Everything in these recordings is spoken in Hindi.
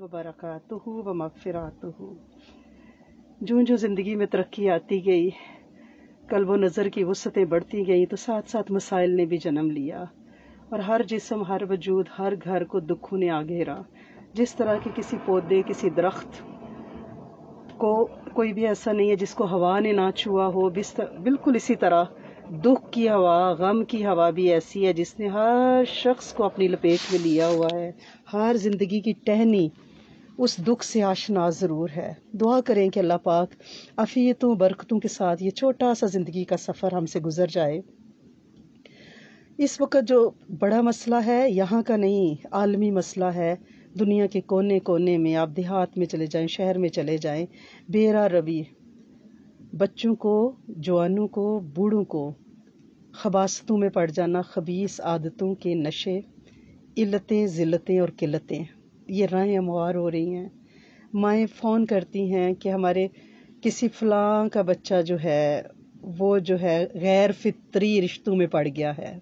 व बरक़ात व मफ़रात जूँ जूँ ज़िंदगी में तरक्की आती गई कल वो नज़र की वसतें बढ़ती गई तो साथ साथ मसाइल ने भी जन्म लिया और हर जिसम हर वजूद हर घर को दुखों ने आ घेरा जिस तरह के किसी पौधे किसी दरख्त को कोई भी ऐसा नहीं है जिसको हवा ने ना छुआ हो बिस्तर बिल्कुल इसी तरह दुख की हवा गम की हवा भी ऐसी है जिसने हर शख्स को अपनी लपेट में लिया हुआ है हर ज़िंदगी की टहनी उस दुख से आशना ज़रूर है दुआ करें कि अल्लाह पाक अफ़ीतों बरकतों के साथ ये छोटा सा ज़िंदगी का सफ़र हमसे गुज़र जाए इस वक्त जो बड़ा मसला है यहाँ का नहीं आलमी मसला है दुनिया के कोने कोने में आप देहात में चले जाएं शहर में चले जाएं बेरा रवि बच्चों को जवानों को बूढ़ों को खबासतों में पड़ जाना खबीस आदतों के नशे इल्लतें ज़िल्लतें और किल्लतें ये राहें हमवार हो रही हैं माएँ फ़ोन करती हैं कि हमारे किसी फलां का बच्चा जो है वो जो है गैर फितरी रिश्तों में पड़ गया है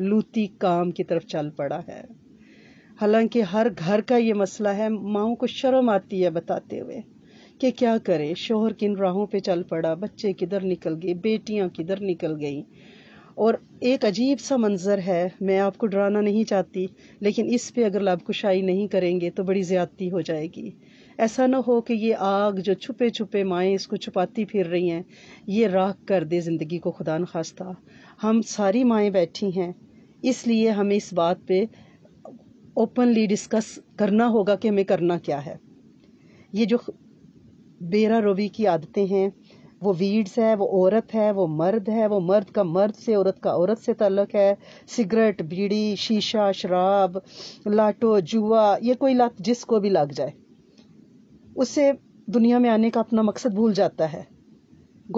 लूती काम की तरफ चल पड़ा है हालांकि हर घर का ये मसला है माओ को शर्म आती है बताते हुए कि क्या करे शोहर किन राहों पे चल पड़ा बच्चे किधर निकल गए बेटियां किधर निकल गई और एक अजीब सा मंज़र है मैं आपको डराना नहीं चाहती लेकिन इस पे अगर लाभकुशाई नहीं करेंगे तो बड़ी ज़्यादती हो जाएगी ऐसा ना हो कि ये आग जो छुपे छुपे माएँ इसको छुपाती फिर रही हैं ये राख कर दे ज़िंदगी को खुदा न खास्ता हम सारी माएँ बैठी हैं इसलिए हमें इस बात पे ओपनली डिस्कस करना होगा कि हमें करना क्या है ये जो बेरा रोवी की आदतें हैं वो वीड्स है वो औरत है वो मर्द है वो मर्द का मर्द से औरत का औरत से तल्लक है सिगरेट बीड़ी शीशा शराब लाटो जुआ ये कोई लत जिसको भी लग जाए उससे दुनिया में आने का अपना मकसद भूल जाता है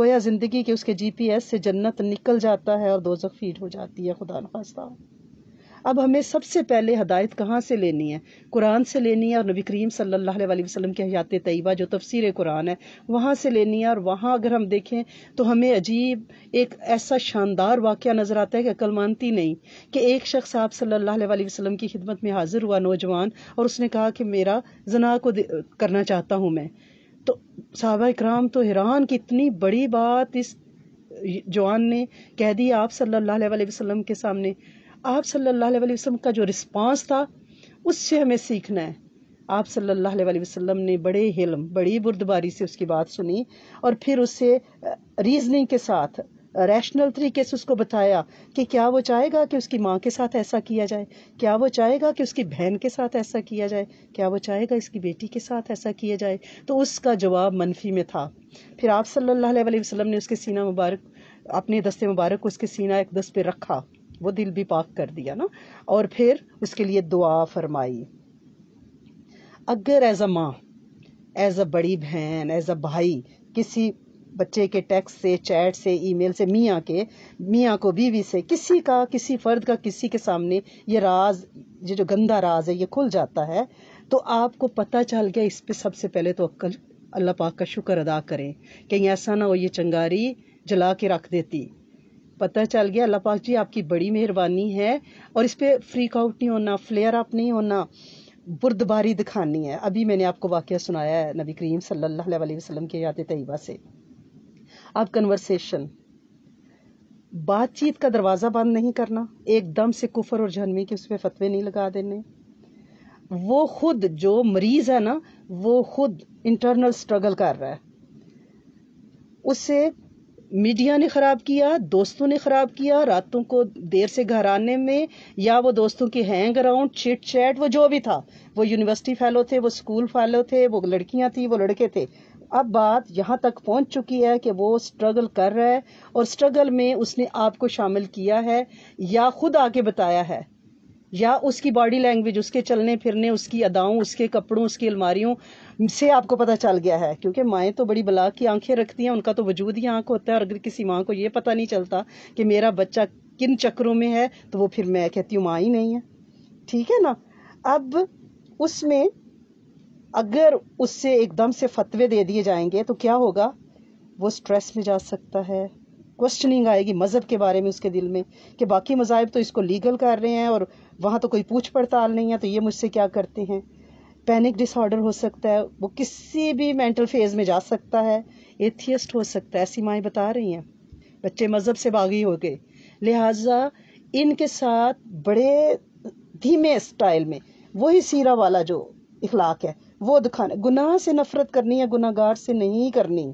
गोया ज़िंदगी के उसके जीपीएस से जन्नत निकल जाता है और जख फीड हो जाती है खुदा नास्ता अब हमें सबसे पहले हदायत कहाँ से लेनी है कुरान से लेनी है और नबी करीम सल्लल्लाहु अलैहि वसल्लम की हयात तयबा जो तफसीर कुरान है वहाँ से लेनी है और वहाँ अगर हम देखें तो हमें अजीब एक ऐसा शानदार वाक़ नज़र आता है कि अकल मानती नहीं कि एक शख्स आप सल्ला वसलम की खिदमत में हाजिर हुआ नौजवान और उसने कहा कि मेरा जना को करना चाहता हूँ मैं तो सहाबा इक्राम तो हैरान कि इतनी बड़ी बात इस जवान ने कह दी आप सल्लल्लाहु अलैहि वसल्लम के सामने आप सल्लल्लाहु अलैहि वसल्लम का जो रिस्पांस था उससे हमें सीखना है आप सल्लल्लाहु अलैहि वसल्लम ने बड़े हिलम बड़ी बुर्दबारी से उसकी बात सुनी और फिर उससे रीजनिंग के साथ रैशनल तरीके से उसको बताया कि क्या वो चाहेगा कि उसकी माँ के साथ ऐसा किया जाए क्या वो चाहेगा कि उसकी बहन के साथ ऐसा किया जाए क्या वो चाहेगा इसकी बेटी के साथ ऐसा किया जाए तो उसका जवाब मनफी में था फिर आप सल्लल्लाहु अलैहि वसल्लम ने उसके सीना मुबारक अपने दस्ते मुबारक को उसके सीना एक दस पे रखा वो दिल भी पाक कर दिया ना और फिर उसके लिए दुआ फरमाई अगर एज अ माँ एज अ बड़ी बहन एज अ भाई किसी बच्चे के टेक्स्ट से चैट से ईमेल से मियाँ के मियाँ को बीवी से किसी का किसी फ़र्द का किसी के सामने ये राज ये जो गंदा राज है ये खुल जाता है तो आपको पता चल गया इस पे सबसे पहले तो अक्ल अल्लाह पाक का शुक्र अदा करें कहीं ऐसा ना हो ये चंगारी जला के रख देती पता चल गया अल्लाह पाक जी आपकी बड़ी मेहरबानी है और इस पर फ्रीक आउट नहीं होना फ्लेयर अप नहीं होना बुरदबारी दिखानी है अभी मैंने आपको वाक्य सुनाया है नबी करीम सल्ला वसलम के याद तयबा से अब कन्वर्सेशन बातचीत का दरवाज़ा बंद नहीं करना एकदम से कुफर और जहनवी के उस पर फतवे नहीं लगा देने वो खुद जो मरीज है ना वो खुद इंटरनल स्ट्रगल कर रहा है उससे मीडिया ने ख़राब किया दोस्तों ने ख़राब किया रातों को देर से घर आने में या वो दोस्तों की हैंग अराउंड चिट चैट वो जो भी था वो यूनिवर्सिटी फैलो थे वो स्कूल फैलो थे वो लड़कियां थी वो लड़के थे अब बात यहाँ तक पहुँच चुकी है कि वो स्ट्रगल कर रहा है और स्ट्रगल में उसने आपको शामिल किया है या खुद आके बताया है या उसकी बॉडी लैंग्वेज उसके चलने फिरने उसकी अदाओं उसके कपड़ों उसकी अलमारियों से आपको पता चल गया है क्योंकि माएँ तो बड़ी बला की आंखें रखती हैं उनका तो वजूद ही आंख होता है और अगर किसी माँ को ये पता नहीं चलता कि मेरा बच्चा किन चक्रों में है तो वो फिर मैं कहती हूँ माँ ही नहीं है ठीक है ना अब उसमें अगर उससे एकदम से फतवे दे दिए जाएंगे तो क्या होगा वो स्ट्रेस में जा सकता है क्वेश्चनिंग आएगी मज़हब के बारे में उसके दिल में कि बाकी मज़ाहब तो इसको लीगल कर रहे हैं और वहाँ तो कोई पूछ पड़ताल नहीं है तो ये मुझसे क्या करते हैं पैनिक डिसऑर्डर हो सकता है वो किसी भी मेंटल फेज़ में जा सकता है एथियस्ट हो सकता है ऐसी माएँ बता रही हैं बच्चे मज़हब से बागी हो गए लिहाजा इनके साथ बड़े धीमे स्टाइल में वही सीरा वाला जो इखलाक है वो दिखाना गुनाह से नफरत करनी है गुनागार से नहीं करनी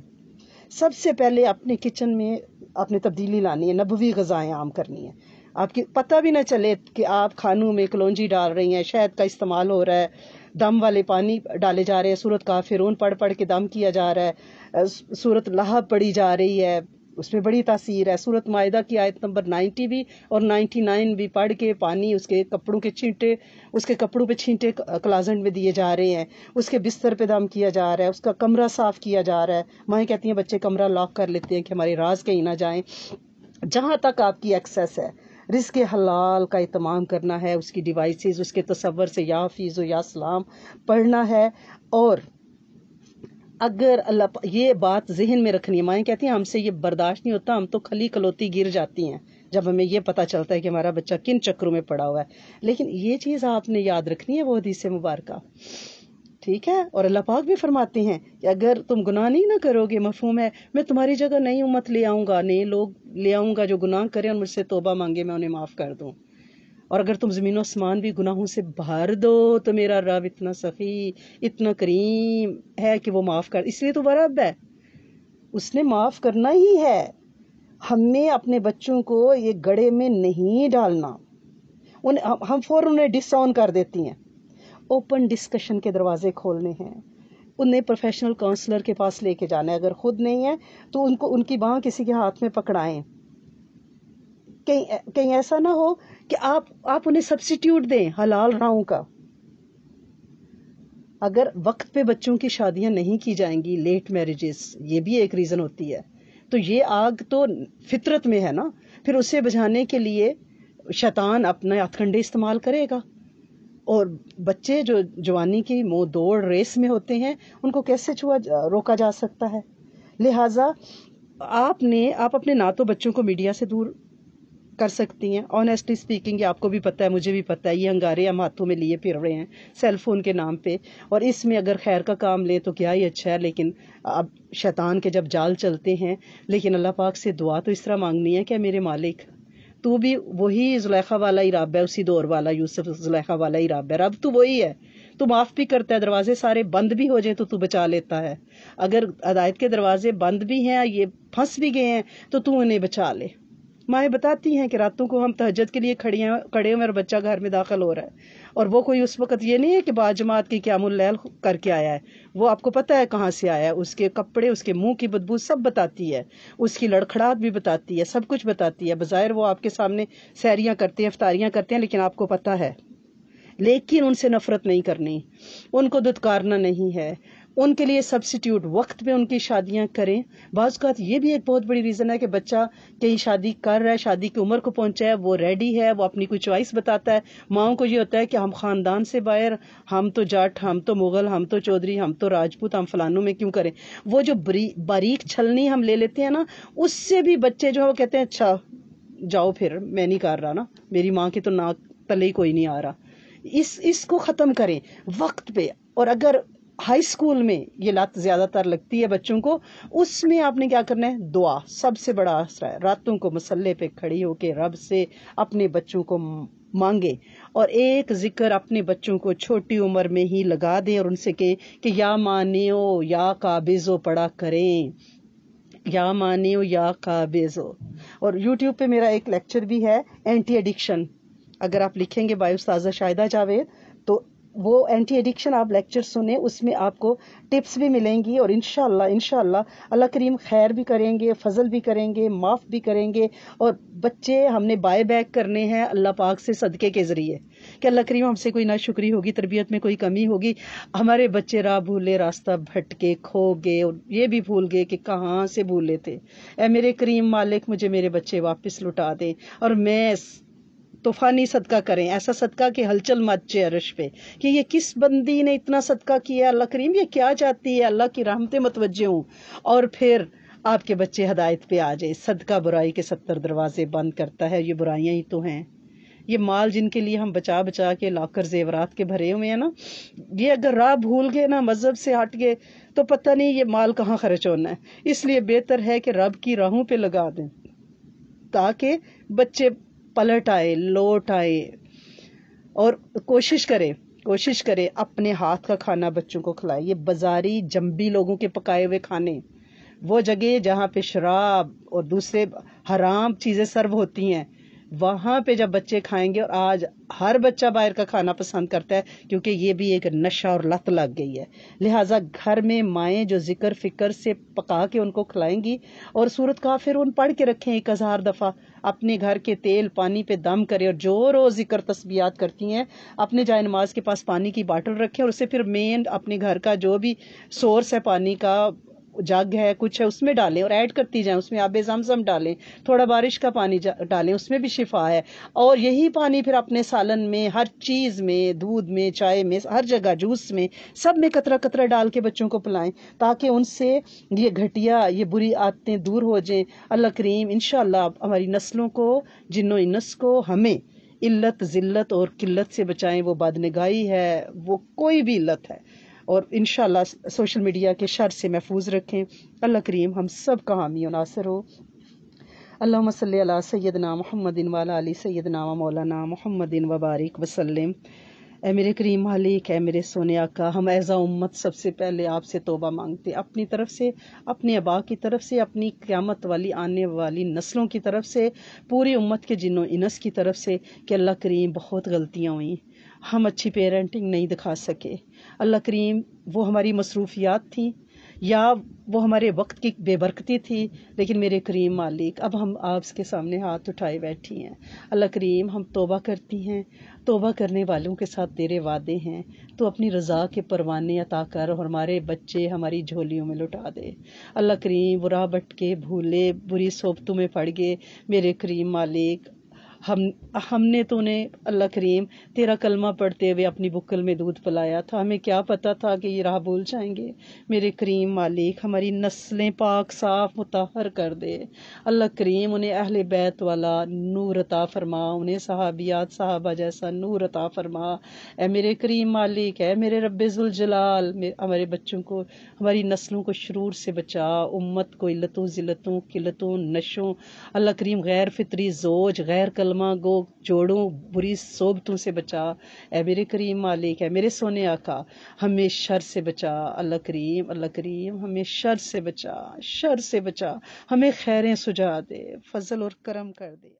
सबसे पहले अपने किचन में आपने तब्दीली लानी है नबवी गज़ाएँ आम करनी है आपकी पता भी ना चले कि आप खानों में कलौजी डाल रही हैं शहद का इस्तेमाल हो रहा है दम वाले पानी डाले जा रहे हैं सूरत का फिरून पढ़ पढ़ के दम किया जा रहा है सूरत लाहब पड़ी जा रही है उसमें बड़ी तासीर है सूरत माहिदा की आयत नंबर नाइन्टी भी और नाइन्टी नाइन भी पढ़ के पानी उसके कपड़ों के छींटे उसके कपड़ों पे छींटे क्लाजेंट में दिए जा रहे हैं उसके बिस्तर पे दाम किया जा रहा है उसका कमरा साफ़ किया जा रहा है माएँ कहती हैं बच्चे कमरा लॉक कर लेते हैं कि हमारे राज कहीं ना जाएँ जहाँ तक आपकी एक्सेस है रिस्क हलाल का इतमाम करना है उसकी डिवाइसेस उसके तस्वर से या फीजो या सलाम पढ़ना है और अगर अल्लाह ये बात जहन में रखनी है माएँ कहती हैं हमसे ये बर्दाश्त नहीं होता हम तो खली खलौती गिर जाती हैं जब हमें ये पता चलता है कि हमारा बच्चा किन चक्रों में पड़ा हुआ है लेकिन ये चीज़ आपने याद रखनी है वो हदीस मुबारक ठीक है और अल्लाह पाक भी फरमाते हैं कि अगर तुम गुनाह नहीं ना करोगे मफहूम है मैं तुम्हारी जगह नई उम्मत ले आऊँगा नए लोग ले आऊँगा जो गुनाह करें और मुझसे तोबा मांगे मैं उन्हें माफ़ कर दूँ और अगर तुम ज़मीन आसमान भी गुनाहों से भर दो तो मेरा रब इतना सफ़ी इतना करीम है कि वो माफ़ कर इसलिए तो वह रब है उसने माफ़ करना ही है हमें अपने बच्चों को ये गड़े में नहीं डालना उन हम फ़ौर उन्हें डिस ऑन कर देती हैं ओपन डिस्कशन के दरवाजे खोलने हैं उन्हें प्रोफेशनल काउंसलर के पास लेके जाना है अगर खुद नहीं है तो उनको उनकी बाँ किसी के हाथ में पकड़ाएं कहीं कहीं ऐसा ना हो कि आप आप उन्हें सब्सिट्यूट दें हलाल राहों का अगर वक्त पे बच्चों की शादियां नहीं की जाएंगी लेट मैरिजेस ये भी एक रीज़न होती है तो ये आग तो फितरत में है ना फिर उसे बुझाने के लिए शैतान अपने हथकंडे इस्तेमाल करेगा और बच्चे जो जवानी की मोह दौड़ रेस में होते हैं उनको कैसे छुआ रोका जा सकता है लिहाजा आपने आप अपने ना तो बच्चों को मीडिया से दूर कर सकती हैं ऑनेस्टली स्पीकिंग आपको भी पता है मुझे भी पता है ये अंगारे हम हाथों में लिए फिर रहे हैं सेलफोन के नाम पे और इसमें अगर खैर का काम लें तो क्या ही अच्छा है लेकिन अब शैतान के जब जाल चलते हैं लेकिन अल्लाह पाक से दुआ तो इस तरह मांगनी है क्या मेरे मालिक तू भी वही जुलैखा वाला ही रब है उसी दौर वाला यूसुफ जुलैखा वाला ही रब है रब तो वही है तो माफ़ भी करता है दरवाजे सारे बंद भी हो जाए तो तू बचा लेता है अगर अदायत के दरवाजे बंद भी हैं ये फंस भी गए हैं तो तू उन्हें बचा ले माएँ बताती हैं कि रातों को हम तहजद के लिए खड़े हैं खड़े हुए और बच्चा घर में दाखिल हो रहा है और वो कोई उस वक़्त ये नहीं है कि बाजमात की क्या मुलैल करके आया है वो आपको पता है कहाँ से आया है उसके कपड़े उसके मुंह की बदबू सब बताती है उसकी लड़खड़ाहट भी बताती है सब कुछ बताती है बाज़ाहिर वो आपके सामने सैरियाँ करते हैं अफ्तारियाँ करते हैं लेकिन आपको पता है लेकिन उनसे नफरत नहीं करनी उनको दुदकारना नहीं है उनके लिए सब्सिट्यूट वक्त पे उनकी शादियां करें बाज़ात तो ये भी एक बहुत बड़ी रीज़न है कि बच्चा कहीं शादी कर रहा है शादी की उम्र को पहुंचा है वो रेडी है वो अपनी कोई चॉइस बताता है माओ को ये होता है कि हम ख़ानदान से बाहर हम तो जाट हम तो मुग़ल हम तो चौधरी हम तो राजपूत हम फलानों में क्यों करें वो जो बारीक छलनी हम ले लेते हैं ना उससे भी बच्चे जो है वो कहते हैं अच्छा जाओ फिर मैं नहीं कर रहा ना मेरी माँ की तो नाक तले ही कोई नहीं आ रहा इस इसको ख़त्म करें वक्त पे और अगर हाई स्कूल में ये लत ज़्यादातर लगती है बच्चों को उसमें आपने क्या करना है दुआ सबसे बड़ा आसरा है रातों को मसल्ले पे खड़ी होके रब से अपने बच्चों को मांगे और एक जिक्र अपने बच्चों को छोटी उम्र में ही लगा दें और उनसे कहें कि या मानियो या काबिजो पड़ा करें या मानियो या काबिजो और यूट्यूब पे मेरा एक लेक्चर भी है एंटी एडिक्शन अगर आप लिखेंगे बाय उस्ताजा शाहिदा जावेद तो वो एंटी एडिक्शन आप लेक्चर सुने उसमें आपको टिप्स भी मिलेंगी और इनशाला इनशाला अल्लाह करीम खैर भी करेंगे फजल भी करेंगे माफ़ भी करेंगे और बच्चे हमने बाय बैक करने हैं अल्लाह पाक से सदक़े के ज़रिए कि अल्लाह करीम हमसे कोई ना शुक्री होगी तरबियत में कोई कमी होगी हमारे बच्चे राह भूले रास्ता भटके खो गए और ये भी भूल गए कि कहाँ से भूले थे ए मेरे करीम मालिक मुझे मेरे बच्चे वापस लुटा दें और मैं तूफानी सदका करें ऐसा सदका कि हलचल मचे अरश पे कि ये किस बंदी ने इतना सदका किया अल्लाह करीम ये क्या चाहती है अल्लाह की रहमतें मतवजे हूँ और फिर आपके बच्चे हदायत पे आ जाए सदका बुराई के सत्तर दरवाजे बंद करता है ये बुराइयाँ ही तो हैं ये माल जिनके लिए हम बचा बचा के लाकर जेवरात के भरे हुए हैं ना ये अगर राह भूल गए ना मज़हब से हट गए तो पता नहीं ये माल कहाँ खर्च होना है इसलिए बेहतर है कि रब की राहों पे लगा दें ताकि बच्चे पलट आए लौट आए और कोशिश करें कोशिश करें अपने हाथ का खाना बच्चों को खिलाए ये बाजारी जम्बी लोगों के पकाए हुए खाने वो जगह जहाँ पे शराब और दूसरे हराम चीज़ें सर्व होती हैं वहां पे जब बच्चे खाएंगे और आज हर बच्चा बाहर का खाना पसंद करता है क्योंकि ये भी एक नशा और लत लग गई है लिहाजा घर में माएँ जो जिक्र फिक्र से पका के उनको खिलाएंगी और सूरत का फिर उन पढ़ के रखें एक हज़ार दफ़ा अपने घर के तेल पानी पे दम करें और जो रोज़ जिक्र तस्बियात करती हैं अपने जाए नमाज के पास पानी की बाटल रखें और उसे फिर मेन अपने घर का जो भी सोर्स है पानी का जग है कुछ है उसमें डालें और ऐड करती जाएं उसमें आब जमजम डालें थोड़ा बारिश का पानी डालें उसमें भी शिफा है और यही पानी फिर अपने सालन में हर चीज़ में दूध में चाय में हर जगह जूस में सब में कतरा कतरा डाल के बच्चों को पिलाएं ताकि उनसे ये घटिया ये बुरी आदतें दूर हो जाए अल्लाह करीम इन हमारी नस्लों को जिनो इनस को हमें इल्लत ज़िल्लत और किल्लत से बचाएं वो बदनगाही है वो कोई भी इल्लत है और इन सोशल मीडिया के शर से महफूज रखें अल्लाह करीम हम सब का हामी नासर हो अल्लाम सल सैदना महमदिन वाला अली सैदना मौलाना महमदिन वबारिक वसलम ए मेरे करीम मालिक ए मेरे सोने आका हम ऐसा उम्मत सबसे पहले आपसे तोबा मांगते अपनी तरफ से अपने अबा की तरफ से अपनी क़्यामत वाली आने वाली नस्लों की तरफ से पूरी उम्मत के जिनों इनस की तरफ से कि अल्लाह करीम बहुत गलतियाँ हुई हम अच्छी पेरेंटिंग नहीं दिखा सके अल्लाह करीम वो हमारी मसरूफियात थी या वो हमारे वक्त की बेबरकती थी लेकिन मेरे करीम मालिक अब हम आपके सामने हाथ उठाए बैठी हैं अल्लाह करीम हम तोबा करती हैं तोबा करने वालों के साथ तेरे वादे हैं तो अपनी रज़ा के परवाने अता कर और हमारे बच्चे हमारी झोलियों में लुटा दे अल्लाह करीम बुरा बटके भूले बुरी सोबतों में पड़ गए मेरे करीम मालिक हम हमने तो उन्हें अल्लाह करीम तेरा कलमा पढ़ते हुए अपनी बुकल में दूध पिलाया था हमें क्या पता था कि ये राह भूल जाएंगे मेरे करीम मालिक हमारी नस्लें पाक साफ मुतहर कर दे अल्लाह करीम उन्हें अहल बैत वाला नूर अता फरमा उन्हें सहाबियात साहबा जैसा नूर अता फरमा ए मेरे करीम मालिक है मेरे जलाल हमारे बच्चों को हमारी नस्लों को शुरू से बचा उम्मत को इल्लतों ज़िलतों किल्लतों नशों अल्लाह करीम गैर फितरी जोज गैर कल कलमा गो जोड़ो बुरी सोबतों से बचा ऐ मेरे करीम मालिक है मेरे सोने आका हमें शर से बचा अल्लाह करीम अल्लाह करीम हमें शर से बचा शर से बचा हमें खैरें सुझा दे फजल और करम कर दे